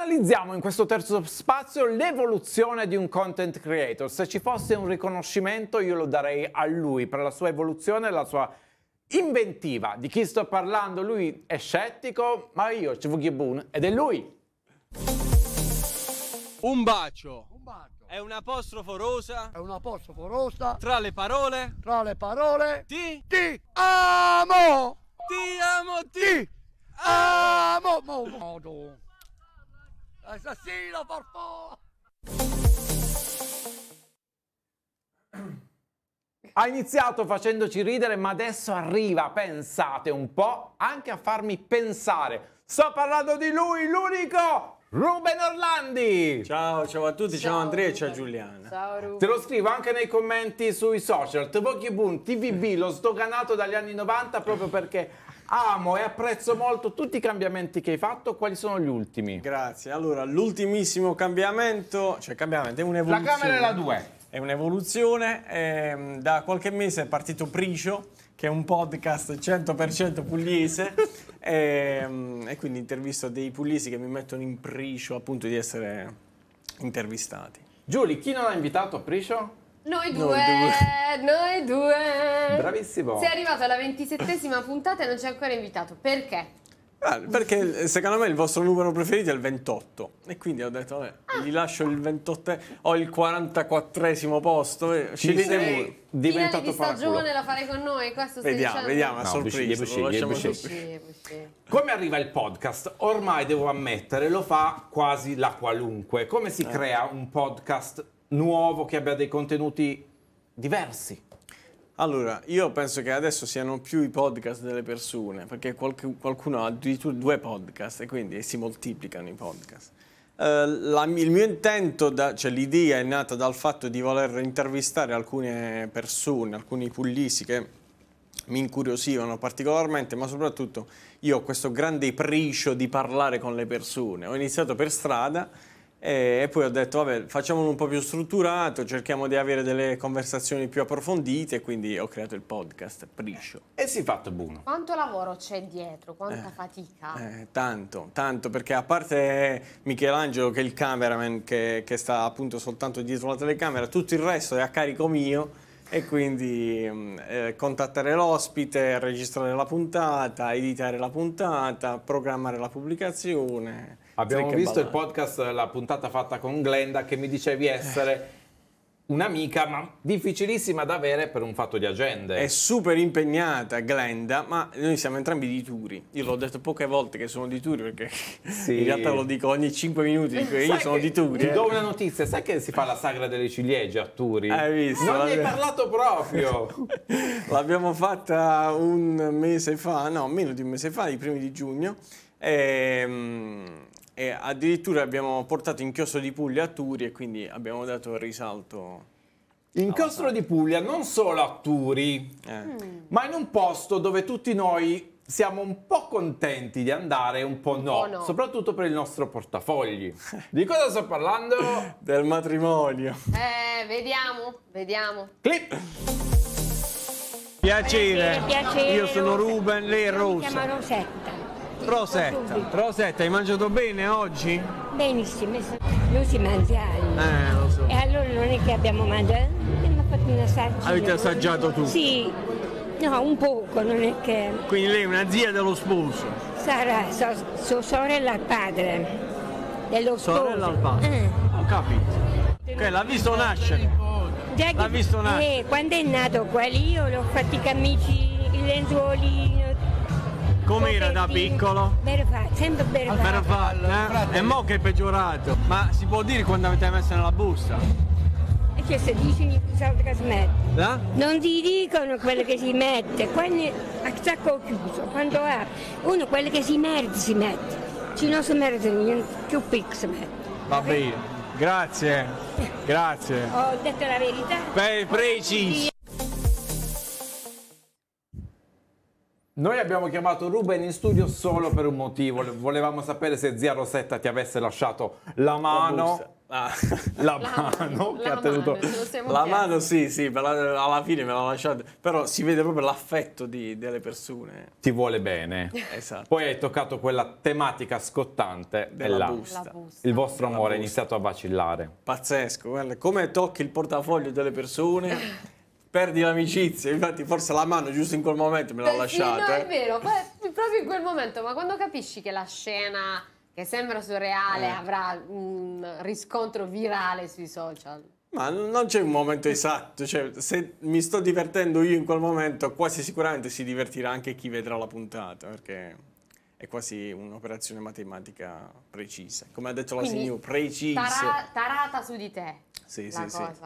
Analizziamo in questo terzo spazio l'evoluzione di un content creator. Se ci fosse un riconoscimento io lo darei a lui per la sua evoluzione e la sua inventiva. Di chi sto parlando? Lui è scettico, ma io, CVG Boon, ed è lui. Un bacio. Un bacio. È un apostrofo rosa. È un apostrofo rosa. Tra le parole. Tra le parole. Ti. Ti amo. Ti amo. Ti. Amo. Ti amo. amo. Assassino, por Ha iniziato facendoci ridere, ma adesso arriva, pensate un po', anche a farmi pensare. Sto parlando di lui, l'unico Ruben Orlandi! Ciao, ciao a tutti, ciao, ciao Andrea e ciao Giuliana. Ciao Ruben. Te lo scrivo anche nei commenti sui social. Tebokibun TVB lo sdoganato dagli anni 90 proprio perché Amo e apprezzo molto tutti i cambiamenti che hai fatto, quali sono gli ultimi? Grazie, allora l'ultimissimo cambiamento, cioè cambiamento è un'evoluzione. La camera è la 2. È un'evoluzione, ehm, da qualche mese è partito Pricio, che è un podcast 100% pugliese e, ehm, e, quindi intervisto dei pugliesi che mi mettono in Pricio appunto di essere intervistati. Giuli, chi non ha invitato a Pricio? Noi due, noi due, noi due. Bravissimo. Sei arrivato alla ventisettesima puntata e non ci hai ancora invitato. Perché? Ah, perché secondo me il vostro numero preferito è il 28 e quindi ho detto vabbè, ah. gli lascio il 28 ho il 44esimo posto e eh, scegliete voi diventato di paraculo. stagione la fare con noi questo vediamo, vediamo, a no, sorpresa come arriva il podcast? ormai devo ammettere lo fa quasi la qualunque come si eh. crea un podcast nuovo, che abbia dei contenuti diversi? Allora, io penso che adesso siano più i podcast delle persone, perché qualcuno ha addirittura due podcast e quindi si moltiplicano i podcast. Uh, la, il mio intento, da, cioè l'idea è nata dal fatto di voler intervistare alcune persone, alcuni pugliesi che mi incuriosivano particolarmente, ma soprattutto io ho questo grande pricio di parlare con le persone. Ho iniziato per strada e poi ho detto, vabbè, facciamolo un po' più strutturato, cerchiamo di avere delle conversazioni più approfondite, quindi ho creato il podcast Priscio. E si è fatto buono. Quanto lavoro c'è dietro? Quanta eh, fatica? Eh, tanto, tanto, perché a parte Michelangelo, che è il cameraman, che, che sta appunto soltanto dietro la telecamera, tutto il resto è a carico mio e quindi mm, eh, contattare l'ospite, registrare la puntata, editare la puntata, programmare la pubblicazione Abbiamo visto banale. il podcast, la puntata fatta con Glenda che mi dicevi essere un'amica, ma difficilissima da avere per un fatto di agende. È super impegnata Glenda, ma noi siamo entrambi di Turi. Io l'ho detto poche volte che sono di Turi perché sì. in realtà lo dico ogni 5 minuti, dico sai io sono di Turi. Ti do eh. una notizia, sai che si fa la sagra delle ciliegie a Turi? Hai visto? Non ne hai parlato proprio. L'abbiamo fatta un mese fa, no, meno di un mese fa, i primi di giugno. E, ehm, e addirittura abbiamo portato Inchiostro di Puglia a Turi e quindi abbiamo dato il risalto. Inchiostro di Puglia non solo a Turi, eh. Mm. ma in un posto dove tutti noi siamo un po' contenti di andare, un po' no, oh no. soprattutto per il nostro portafogli. Di cosa sto parlando? Del matrimonio. Eh, vediamo, vediamo. Clip! Piacere, Piacere io sono Ruben, lei è Rosa. Mi chiamo Rosetta. Rosetta, Rosetta, hai mangiato bene oggi? Benissimo, lui si mangia Eh, lo so. E allora non è che abbiamo mangiato, eh, abbiamo fatto un assaggio. Avete assaggiato tutto? Sì, no, un poco, non è che... Quindi lei è una zia dello sposo? Sarà sua so, sorella al padre, dello sposo. Sorella al padre? Eh. Ho capito. Ok, l'ha visto nascere? Già che, L'ha visto nascere? Eh, quando è nato quello io l'ho fatti i camici, il lenzuolino. Com'era da piccolo? fatto, sempre berefatto. fatto. eh? E mo che è peggiorato. Ma si può dire quando avete messo nella busta? E che se dici i soldi che si mette? Eh? Non ti dicono quello che si mette, quando a sacco chiuso, quando è uno quello che si merda si mette. Ci non si merda niente, più picco si mette. Va bene, grazie, eh. grazie. Ho detto la verità. Per precisi. Noi abbiamo chiamato Ruben in studio solo per un motivo, volevamo sapere se zia Rosetta ti avesse lasciato la mano. Ah. La, la, la mano che la ha tenuto mano, la mano sì sì alla fine me l'ha lasciata però si vede proprio l'affetto di, delle persone ti vuole bene esatto poi hai toccato quella tematica scottante della busta. busta. il vostro amore è iniziato a vacillare pazzesco come tocchi il portafoglio delle persone perdi l'amicizia, infatti forse la mano giusto in quel momento me l'ha lasciata. Eh sì, no, è vero, proprio in quel momento, ma quando capisci che la scena che sembra surreale eh. avrà un riscontro virale sui social. Ma non c'è un momento esatto, cioè se mi sto divertendo io in quel momento, quasi sicuramente si divertirà anche chi vedrà la puntata, perché è quasi un'operazione matematica precisa. Come ha detto la signora, precisa. Tara, tarata su di te. Sì, sì,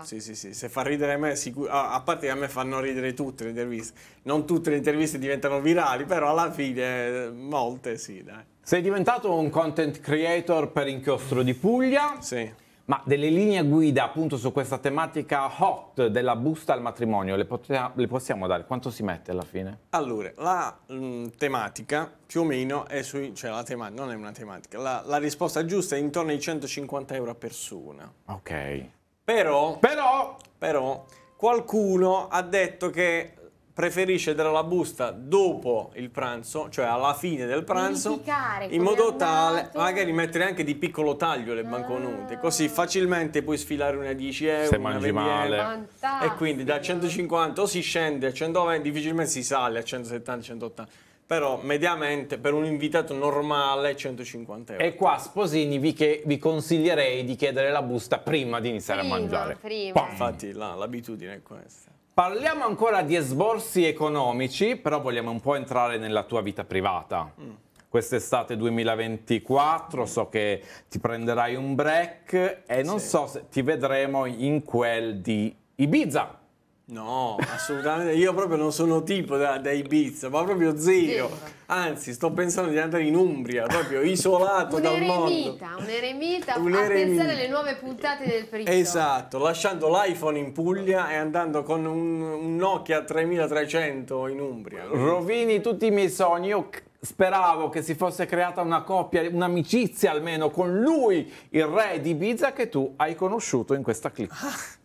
sì, sì, sì, se fa ridere a me, sicur- a parte che a me fanno ridere tutte le interviste, non tutte le interviste diventano virali, però alla fine molte sì, dai. Sei diventato un content creator per Inchiostro di Puglia. Sì. Ma delle linee guida appunto su questa tematica hot della busta al matrimonio le, potia- le possiamo dare? Quanto si mette alla fine? Allora, la mh, mm, tematica più o meno è sui, cioè la tema- non è una tematica, la, la risposta giusta è intorno ai 150 euro a persona. Ok. Però, però, però qualcuno ha detto che preferisce dare la busta dopo il pranzo, cioè alla fine del pranzo, in modo tale magari mettere anche di piccolo taglio le banconote, così ah. facilmente puoi sfilare una 10 euro, Se una 20 male. e quindi da 150 o si scende a 120, difficilmente si sale a 170, 180 però mediamente per un invitato normale 150 euro. E qua Sposini vi, che, vi consiglierei di chiedere la busta prima di iniziare prima, a mangiare. Prima. Infatti l'abitudine è questa. Parliamo ancora di esborsi economici, però vogliamo un po' entrare nella tua vita privata. Mm quest'estate 2024, so che ti prenderai un break e non sì. so se ti vedremo in quel di Ibiza. No, assolutamente. Io proprio non sono tipo da, da Ibiza, ma proprio zero. Anzi, sto pensando di andare in Umbria, proprio isolato dal mondo. Un eremita, un eremita. pensare alle nuove puntate del Prito. Esatto, lasciando l'iPhone in Puglia e andando con un, un Nokia 3300 in Umbria. Rovini tutti i miei sogni. Io speravo che si fosse creata una coppia, un'amicizia almeno con lui, il re di Ibiza che tu hai conosciuto in questa clip. Ah.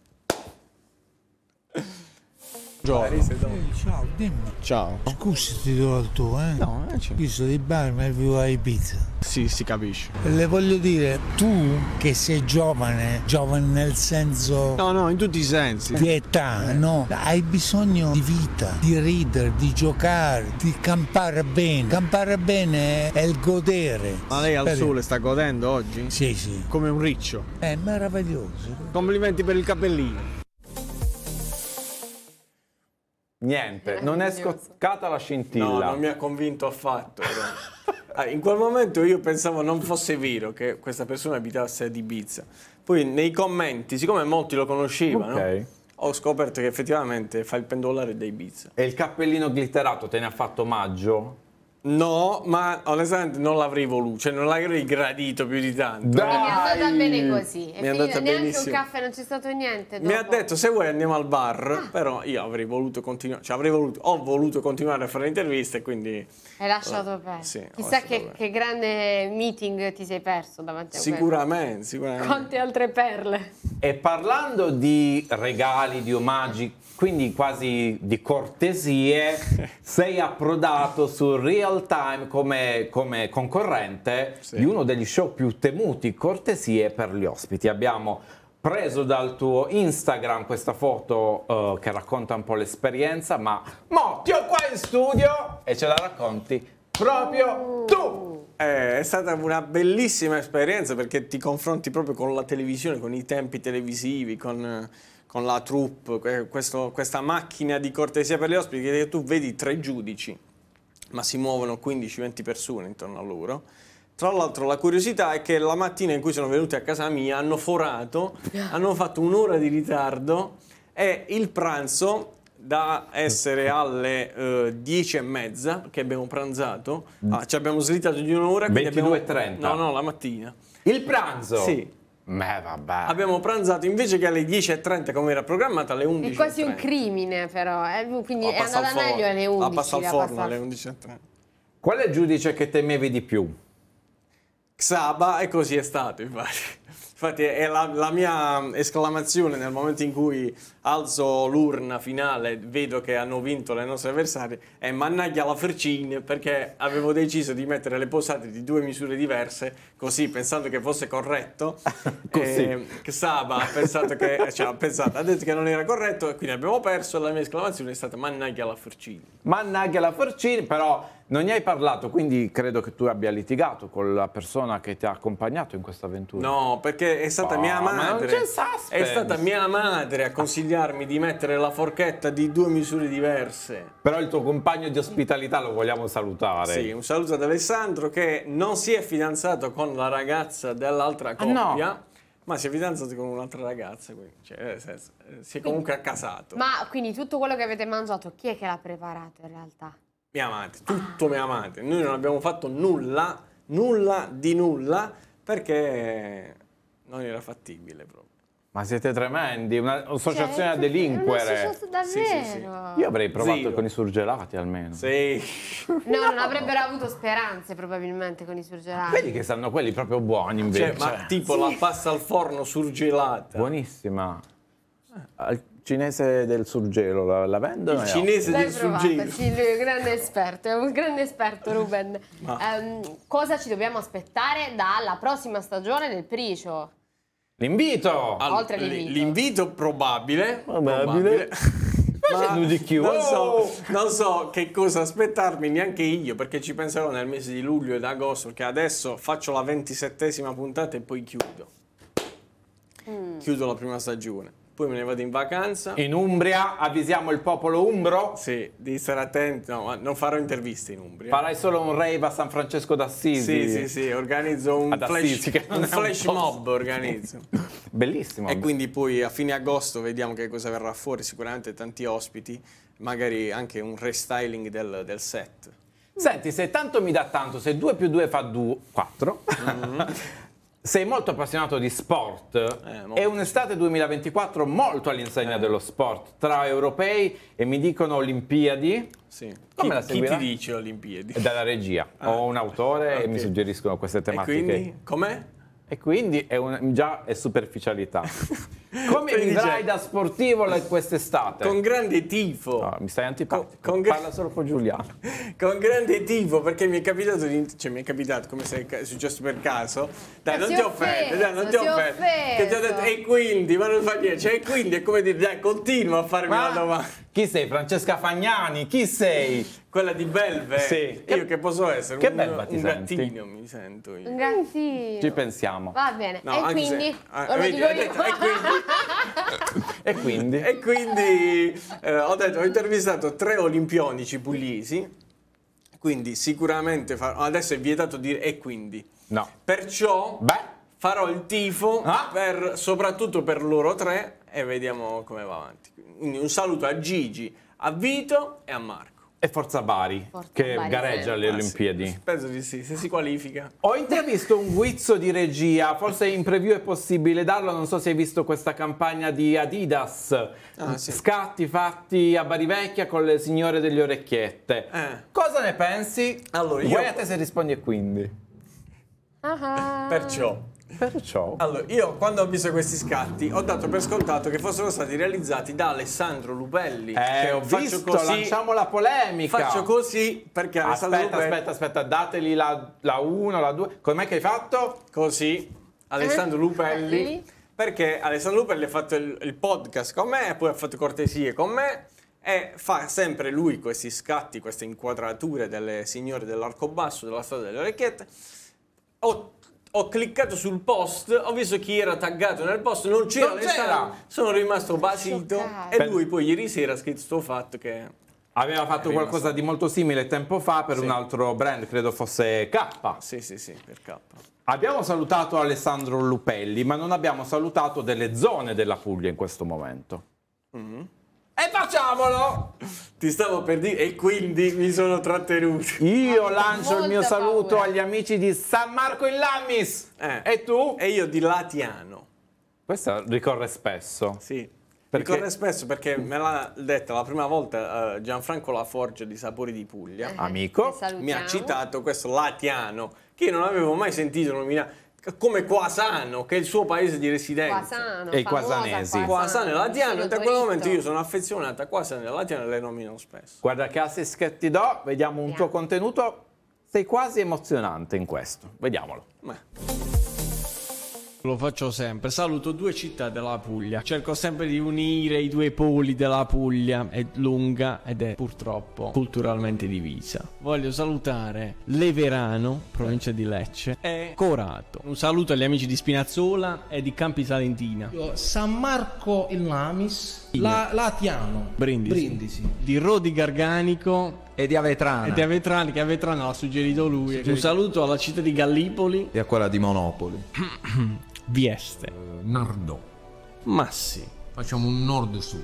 Buongiorno. Eh, ciao, dimmi. Ciao. Scusi ti do il tuo, eh? No, eh, c'è. Io sono di bar, ma vivo a Ibiza. Sì, si capisce. Le voglio dire, tu che sei giovane, giovane nel senso... No, no, in tutti i sensi. Di età, no? Hai bisogno di vita, di ridere, di giocare, di campare bene. Campare bene è il godere. Ma lei al per... sole sta godendo oggi? Sì, sì. Come un riccio. È meraviglioso. Complimenti per il capellino. Niente, non è scoccata la scintilla. No, non mi ha convinto affatto. Ah, in quel momento io pensavo non fosse vero che questa persona abitasse di Ibiza. Poi nei commenti, siccome molti lo conoscevano, okay. ho scoperto che effettivamente fa il pendolare dei Ibiza. E il cappellino glitterato te ne ha fatto omaggio? No, ma onestamente non l'avrei voluto, cioè non l'avrei gradito più di tanto. Dai. Mi è andata bene così. E mi è andata neanche benissimo. un caffè, non c'è stato niente. Dopo. Mi ha detto se vuoi andiamo al bar, ah. però io avrei voluto continuare, cioè avrei voluto, ho voluto continuare a fare interviste, quindi... Hai lasciato oh, perdere. Sì, Chissà che, che, grande meeting ti sei perso davanti a me. sicuramente, Sicuramente, Quante altre perle. E parlando di regali, di omaggi, quindi quasi di cortesie, sei approdato sul Real real time come, come concorrente sì. di uno degli show più temuti, cortesie per gli ospiti. Abbiamo preso dal tuo Instagram questa foto uh, che racconta un po' l'esperienza, ma mo ti ho qua in studio e ce la racconti proprio uh. tu! Eh, è stata una bellissima esperienza perché ti confronti proprio con la televisione, con i tempi televisivi, con, con la troupe, questo, questa macchina di cortesia per gli ospiti che tu vedi tre giudici ma si muovono 15-20 persone intorno a loro. Tra l'altro la curiosità è che la mattina in cui sono venuti a casa mia hanno forato, hanno fatto un'ora di ritardo e il pranzo da essere alle uh, eh, 10 e mezza che abbiamo pranzato, mm. ah, ci abbiamo slittato di un'ora. 22.30? Abbiamo... No, no, la mattina. Il pranzo? Sì, Beh, vabbè. Abbiamo pranzato invece che alle 10.30 come era programmata alle 11.30. È quasi un crimine però, eh? quindi è andata meglio alle 11.00. La passa al forno alle 11.30. Qual è il giudice che temevi di più? Xaba e così è stato infatti. Infatti è la, la, mia esclamazione nel momento in cui alzo l'urna finale, vedo che hanno vinto le nostre avversarie, è mannaggia la Fercin perché avevo deciso di mettere le posate di due misure diverse, così pensando che fosse corretto. così. Saba ha pensato, che, eh, cioè, ha pensato ha detto che non era corretto e quindi abbiamo perso e la mia esclamazione è stata mannaggia la Fercin. Mannaggia la Fercin, però non ne hai parlato, quindi credo che tu abbia litigato con la persona che ti ha accompagnato in questa avventura. No, perché è stata oh, mia madre. Ma non c'è È stata mia madre a consigliarmi di mettere la forchetta di due misure diverse. Però il tuo compagno di ospitalità lo vogliamo salutare. Sì, un saluto ad Alessandro che non si è fidanzato con la ragazza dell'altra coppia. Ah, no. Ma si è fidanzato con un'altra ragazza, quindi cioè, eh, si è comunque accasato. Ma quindi tutto quello che avete mangiato, chi è che l'ha preparato in realtà? mia amante, ah. tutto mi amate. Noi non abbiamo fatto nulla, nulla di nulla, perché non era fattibile proprio. Ma siete tremendi, un'associazione cioè, a delinquere. Sì, sì, sì. Io avrei provato Zero. con i surgelati almeno. Sì. No, no, non avrebbero avuto speranze probabilmente con i surgelati. Vedi che stanno quelli proprio buoni cioè, invece. Cioè, ma tipo la pasta al forno surgelata. Buonissima al cinese del surgelo, la, la vendono? Il cinese del surgelo. Sì, è un grande esperto, è un grande esperto Ruben. Ma... Um, cosa ci dobbiamo aspettare dalla prossima stagione del Pricio? L'invito! All- Oltre all'invito. L'invito probabile. Probabile. probabile. Ma non, so, non so che cosa aspettarmi neanche io perché ci penserò nel mese di luglio ed agosto perché adesso faccio la ventisettesima puntata e poi chiudo. Mm. Chiudo la prima stagione poi me ne vado in vacanza. In Umbria avvisiamo il popolo umbro? Sì, di stare attenti, no, non farò interviste in Umbria. Farai solo un rave a San Francesco d'Assisi? Sì, sì, sì, organizzo un Ad Assisi, flash, un flash un mob, organizzo. Bellissimo. E quindi poi a fine agosto vediamo che cosa verrà fuori, sicuramente tanti ospiti, magari anche un restyling del, del set. Senti, se tanto mi dà tanto, se 2 più 2 fa 2, 4, mm-hmm sei molto appassionato di sport eh, è un'estate 2024 molto all'insegna eh. dello sport tra europei e mi dicono Olimpiadi. Sì. Come chi, la seguirà? Chi ti dice Olimpiadi? dalla regia. Ah. Ho un autore okay. e mi suggeriscono queste tematiche. E quindi com'è? E quindi è un, già è superficialità. Come Stai vivrai da sportivo quest'estate? Con grande tifo. No, mi stai antipatico. Con, con Parla solo con Giuliano. Con grande tifo, perché mi è capitato, di, cioè mi è capitato come se è successo per caso. Dai, eh, non ti offendo, dai, non ti offendo. Che ti ho detto, e quindi, ma non fa niente. Cioè, e quindi è come dire, dai, continua a farmi ma... una domanda. Chi sei? Francesca Fagnani? Chi sei? Quella di Belve? Sì. Io che posso essere? Che un, belva ti un senti? gattino mi sento io. Un gattino. Ci pensiamo. Va bene. No, e, quindi, se... ah, vedi, detto, e, quindi, e quindi? e quindi? Eh, ho, detto, ho intervistato tre olimpionici pugliesi, quindi sicuramente farò... Adesso è vietato dire e quindi. No. Perciò... Beh farò il tifo ah. per, soprattutto per loro tre e vediamo come va avanti. Quindi un saluto a Gigi, a Vito e a Marco. E Forza Bari, Forza che Bari, gareggia alle ah, Olimpiadi. Sì, penso di sì, se si qualifica. Ho intravisto un guizzo di regia, forse in preview è possibile darlo, non so se hai visto questa campagna di Adidas. Ah, sì. Scatti fatti a Bari Vecchia con le signore delle orecchiette. Eh. Cosa ne pensi? Allora, io... Vuoi a te se rispondi e quindi. Ah Perciò, Perciò. Allora, io quando ho visto questi scatti ho dato per scontato che fossero stati realizzati da Alessandro Lubelli. Eh, che cioè, ho visto, così, lanciamo la polemica. Faccio così perché Alessandro aspetta, Lubelli. Aspetta, aspetta, dateli la 1, la 2. Com'è che hai fatto? Così, Alessandro eh. Lupelli. Perché Alessandro Lupelli ha fatto il, il podcast con me, poi ha fatto cortesie con me e fa sempre lui questi scatti, queste inquadrature delle signore dell'arco basso, della storia delle orecchiette. Ho ho cliccato sul post, ho visto chi era taggato nel post, non c'era, nessuno, sono rimasto basito e lui poi ieri sera ha scritto sto fatto che... Aveva fatto qualcosa di molto simile tempo fa per sì. un altro brand, credo fosse K. Sì, sì, sì, per K. Abbiamo salutato Alessandro Lupelli, ma non abbiamo salutato delle zone della Puglia in questo momento. Mm-hmm. E facciamolo! Ti stavo per dire, e quindi mi sono trattenuto. Io lancio il mio saluto paura. agli amici di San Marco in Lammis. Eh. E tu? E io di Latiano. Questa ricorre spesso. Sì. Perché... Ricorre spesso perché me l'ha detta la prima volta eh, Gianfranco La Forgia di Sapori di Puglia. Amico. Eh, eh, mi ha citato questo Latiano, che io non avevo mai sentito nominare come Quasano, che è il suo paese di residenza. Quasano, e i Quasanesi. Quasano e Latiano, da quel momento io sono affezionata a Quasano e Latiano e le nomino spesso. Guarda che assist che ti do, vediamo un yeah. tuo contenuto, sei quasi emozionante in questo, vediamolo. Beh. Lo faccio sempre. Saluto due città della Puglia. Cerco sempre di unire i due poli della Puglia. È lunga ed è purtroppo culturalmente divisa. Voglio salutare Leverano, provincia di Lecce, e Corato. Un saluto agli amici di Spinazzola e di Campi Salentina. San Marco il Lamis la, Tiano Brindisi. Brindisi. di Rodi Garganico e di Avetrana e di Avetrani che Avetrana l'ha suggerito lui un saluto alla città di Gallipoli e a quella di Monopoli Vieste eh, Nardò Massi facciamo un nord sud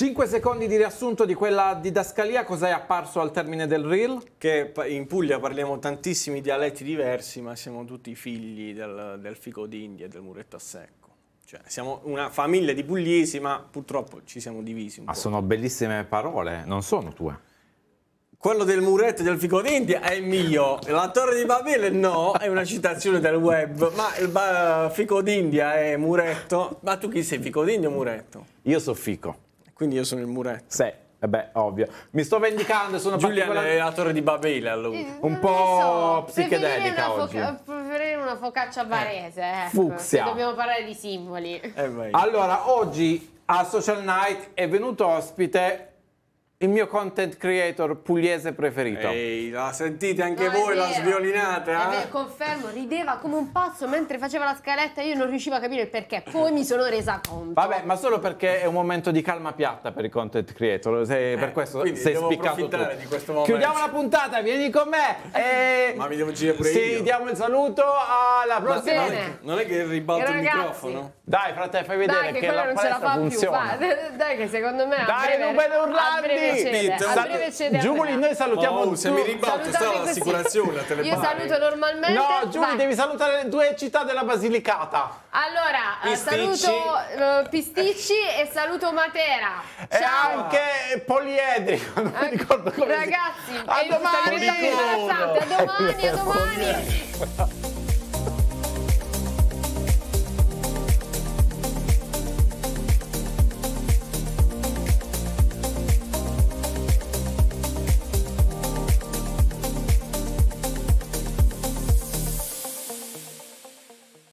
5 secondi di riassunto di quella didascalia, cos'è apparso al termine del reel? Che in Puglia parliamo tantissimi dialetti diversi, ma siamo tutti figli del, del fico d'India e del muretto a secco. Cioè, siamo una famiglia di pugliesi, ma purtroppo ci siamo divisi Ma po'. sono bellissime parole, non sono tue. Quello del muretto e del fico d'India è mio, la torre di Babele no, è una citazione del web, ma il fico d'India è muretto. Ma tu chi sei, fico d'India o muretto? Io so fico. Quindi io sono il muretto. Sì. Eh beh, ovvio. Mi sto vendicando, sono Giuliano particolar... è la torre di Babele allora. Eh, un po' so. psichedelica foca... oggi. Preferirei una focaccia eh, barese, eh. ecco, Fucsia. dobbiamo parlare di simboli. Eh, allora, oggi a Social Night è venuto ospite il mio content creator pugliese preferito. Ehi, la sentite anche no, voi, la sviolinata? Eh? Confermo, rideva come un pazzo mentre faceva la scaletta, io non riuscivo a capire il perché, poi mi sono resa conto. Vabbè, ma solo perché è un momento di calma piatta per i content creator, sei, eh, per questo sei spiccato tu. di questo momento. Chiudiamo la puntata, vieni con me! E... ma mi devo girare pure sì, io. diamo il saluto, alla prossima! Non è che ribalto ragazzi, il microfono? Dai frate, fai vedere Dai, che, che la non palestra ce la fa funziona. Più, Dai che secondo me Dai, non vedo urlarmi! breve cede. Giuli, noi salutiamo oh, se mi ribatto, sta l'assicurazione la telepatica. Io saluto normalmente. No, Giuli, devi salutare le due città della Basilicata. Allora, eh, Pisticci. saluto uh, Pisticci e saluto Matera. Ciao. E anche Poliedrico, non An ricordo come Ragazzi, a domani. Domani, a domani.